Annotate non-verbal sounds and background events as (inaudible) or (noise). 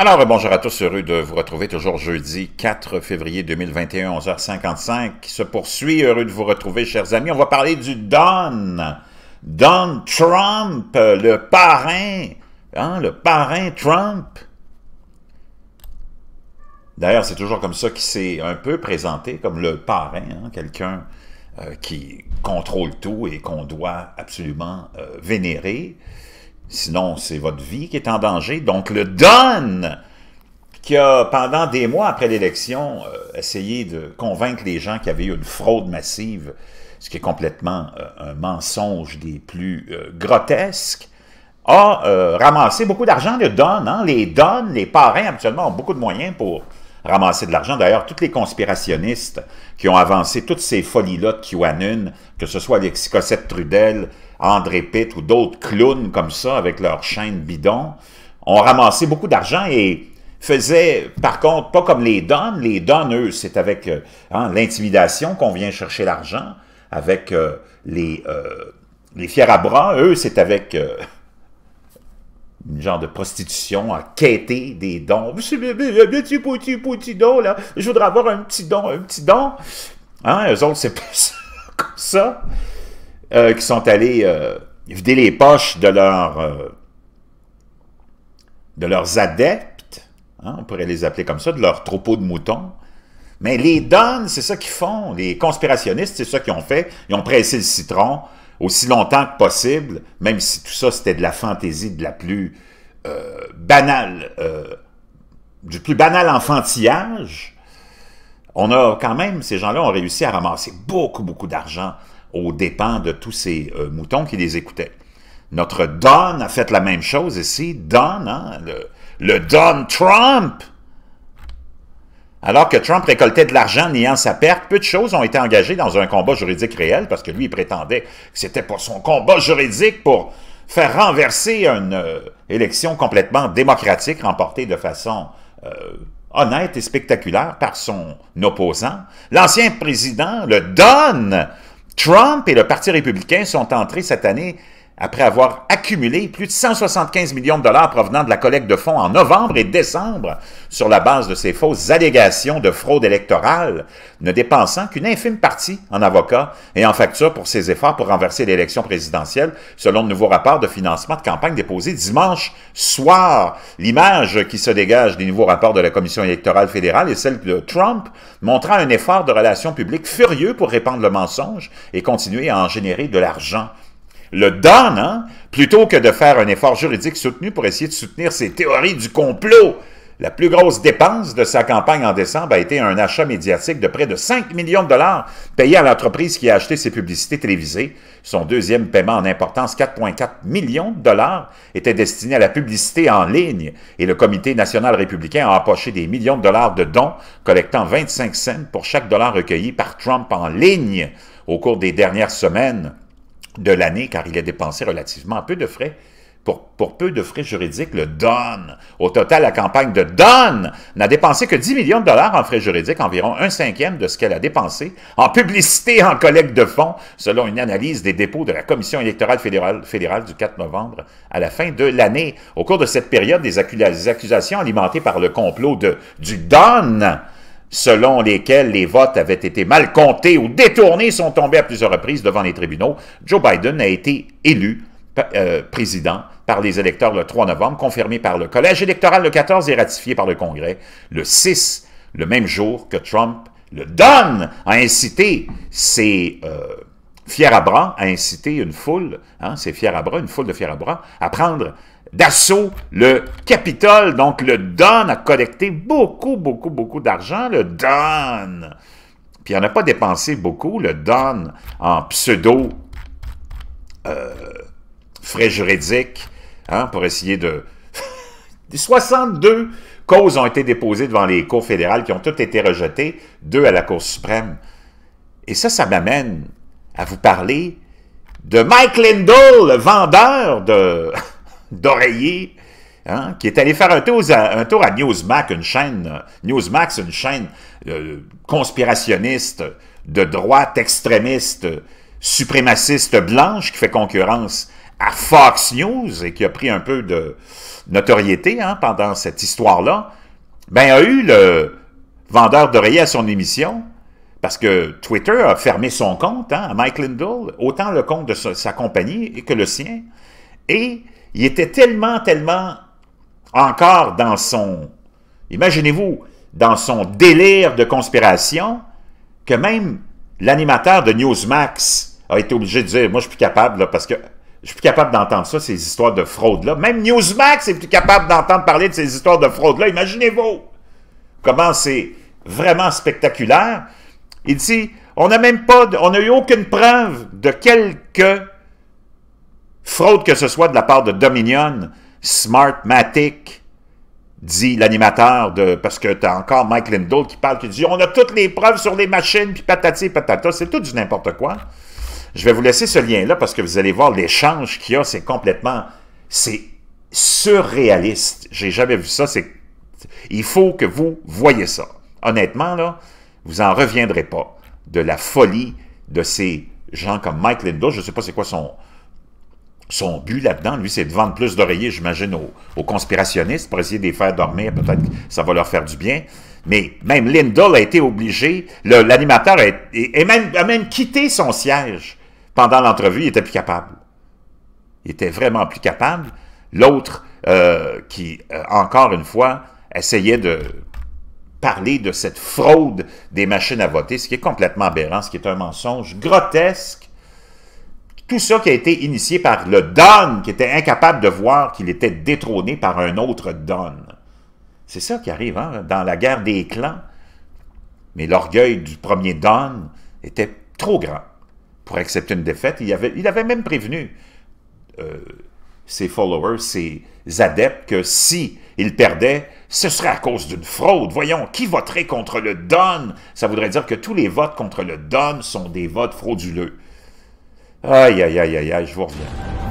Alors, bonjour à tous, heureux de vous retrouver toujours jeudi 4 février 2021, 11h55, qui se poursuit. Heureux de vous retrouver, chers amis. On va parler du Don, Don Trump, le parrain, hein, le parrain Trump. D'ailleurs, c'est toujours comme ça qu'il s'est un peu présenté, comme le parrain, hein, quelqu'un euh, qui contrôle tout et qu'on doit absolument euh, vénérer. Sinon, c'est votre vie qui est en danger. Donc, le Don, qui a, pendant des mois après l'élection, euh, essayé de convaincre les gens qu'il y avait eu une fraude massive, ce qui est complètement euh, un mensonge des plus euh, grotesques, a ramassé beaucoup d'argent, le Don. Hein. Les Don, les parrains, actuellement ont beaucoup de moyens pour ramasser de l'argent. D'ailleurs, tous les conspirationnistes qui ont avancé toutes ces folies-là de QAnon, que ce soit les Cossette Trudel, André Pitt ou d'autres clowns comme ça avec leur chaîne bidon, ont ramassé beaucoup d'argent et faisaient, par contre, pas comme les donnes. Les donnes, eux, c'est avec euh, hein, l'intimidation qu'on vient chercher l'argent, avec euh, les, euh, les fiers à bras, eux, c'est avec une genre de prostitution à quêter des dons. Petit, petit, petit don, là. Je voudrais avoir un petit don, un petit don. Hein, eux autres, c'est (laughs) pas ça, comme ça. Euh, qui sont allés euh, vider les poches de, euh, de leurs adeptes. Hein, on pourrait les appeler comme ça, de leurs troupeaux de moutons. Mais les dons, c'est ça qu'ils font. Les conspirationnistes, c'est ça qu'ils ont fait. Ils ont pressé le citron aussi longtemps que possible, même si tout ça c'était de la fantaisie de la plus euh, banale, euh, du plus banal enfantillage, on a quand même, ces gens-là ont réussi à ramasser beaucoup, beaucoup d'argent aux dépens de tous ces euh, moutons qui les écoutaient. Notre Don a fait la même chose ici. Don, hein, le, le Don Trump alors que Trump récoltait de l'argent niant sa perte, peu de choses ont été engagées dans un combat juridique réel, parce que lui, il prétendait que c'était pour son combat juridique pour faire renverser une euh, élection complètement démocratique remportée de façon euh, honnête et spectaculaire par son opposant. L'ancien président, le Don Trump et le Parti républicain sont entrés cette année après avoir accumulé plus de 175 millions de dollars provenant de la collecte de fonds en novembre et décembre sur la base de ses fausses allégations de fraude électorale, ne dépensant qu'une infime partie en avocats et en factures pour ses efforts pour renverser l'élection présidentielle, selon le nouveau rapport de financement de campagne déposé dimanche soir. L'image qui se dégage des nouveaux rapports de la Commission électorale fédérale est celle de Trump montrant un effort de relations publiques furieux pour répandre le mensonge et continuer à en générer de l'argent le donnant, hein, plutôt que de faire un effort juridique soutenu pour essayer de soutenir ses théories du complot. La plus grosse dépense de sa campagne en décembre a été un achat médiatique de près de 5 millions de dollars payé à l'entreprise qui a acheté ses publicités télévisées. Son deuxième paiement en importance, 4,4 millions de dollars, était destiné à la publicité en ligne et le Comité national républicain a empoché des millions de dollars de dons, collectant 25 cents pour chaque dollar recueilli par Trump en ligne au cours des dernières semaines de l'année car il a dépensé relativement peu de frais. Pour, pour, peu de frais juridiques, le Don. Au total, la campagne de Don n'a dépensé que 10 millions de dollars en frais juridiques, environ un cinquième de ce qu'elle a dépensé en publicité en collecte de fonds, selon une analyse des dépôts de la Commission électorale fédérale, fédérale du 4 novembre à la fin de l'année. Au cours de cette période, des, accusations alimentées par le complot de, du Don selon lesquels les votes avaient été mal comptés ou détournés sont tombés à plusieurs reprises devant les tribunaux, Joe Biden a été élu euh, président par les électeurs le 3 novembre, confirmé par le collège électoral le 14 et ratifié par le Congrès le 6, le même jour que Trump le donne à inciter ses... Euh, fiers à bras a incité une foule, hein, à une foule de fiers à bras, à prendre d'assaut le Capitole. Donc, le Don a collecté beaucoup, beaucoup, beaucoup d'argent. Le Don. Puis, on n'a pas dépensé beaucoup. Le Don en pseudo euh, frais juridiques hein, pour essayer de... 62 (laughs) causes ont été déposées devant les cours fédérales qui ont toutes été rejetées, deux à la Cour suprême. Et ça, ça m'amène à vous parler de Mike Lindell, le vendeur de... (laughs) d'oreiller, hein, qui est allé faire un tour, à, un Newsmax, une chaîne, Newsmax, une chaîne euh, conspirationniste, de droite extrémiste, suprémaciste blanche, qui fait concurrence à Fox News et qui a pris un peu de notoriété hein, pendant cette histoire-là, ben, a eu le vendeur d'oreiller à son émission, parce que Twitter a fermé son compte hein, à Mike Lindell, autant le compte de sa, sa compagnie que le sien, et il était tellement, tellement encore dans son, imaginez-vous, dans son délire de conspiration, que même l'animateur de Newsmax a été obligé de dire, moi je suis plus capable, parce que je suis plus capable d'entendre ça, ces histoires de fraude-là. Même Newsmax est plus capable d'entendre parler de ces histoires de fraude-là. Imaginez-vous comment c'est vraiment spectaculaire. Il dit, on n'a même pas, on n'a eu aucune preuve de quelque Fraude que ce soit de la part de Dominion, Smartmatic, dit l'animateur de parce que tu as encore Mike Lindell qui parle qui dit on a toutes les preuves sur les machines puis patati patata c'est tout du n'importe quoi je vais vous laisser ce lien là parce que vous allez voir l'échange qu'il y a c'est complètement c'est surréaliste j'ai jamais vu ça c'est il faut que vous voyez ça honnêtement là vous en reviendrez pas de la folie de ces gens comme Mike Lindell. je sais pas c'est quoi son son but là-dedans, lui, c'est de vendre plus d'oreillers, j'imagine, aux, conspirationnistes pour essayer de les faire dormir. Peut-être que ça va leur faire du bien. Mais même Lindahl a été obligé, l'animateur a, même, même quitté son siège pendant l'entrevue, il n'était plus capable. Il était vraiment plus capable. L'autre, euh, qui, euh, encore une fois, essayait de parler de cette fraude des machines à voter, ce qui est complètement aberrant, ce qui est un mensonge grotesque, tout ça qui a été initié par le Don, qui était incapable de voir qu'il était détrôné par un autre Don. C'est ça qui arrive hein, dans la guerre des clans. Mais l'orgueil du premier Don était trop grand pour accepter une défaite. Il avait, il avait même prévenu euh, ses followers, ses adeptes, que si il perdait, ce serait à cause d'une fraude. Voyons, qui voterait contre le Don? Ça voudrait dire que tous les votes contre le Don sont des votes frauduleux. Aïe, aïe, aïe, aïe, aïe, je vous reviens.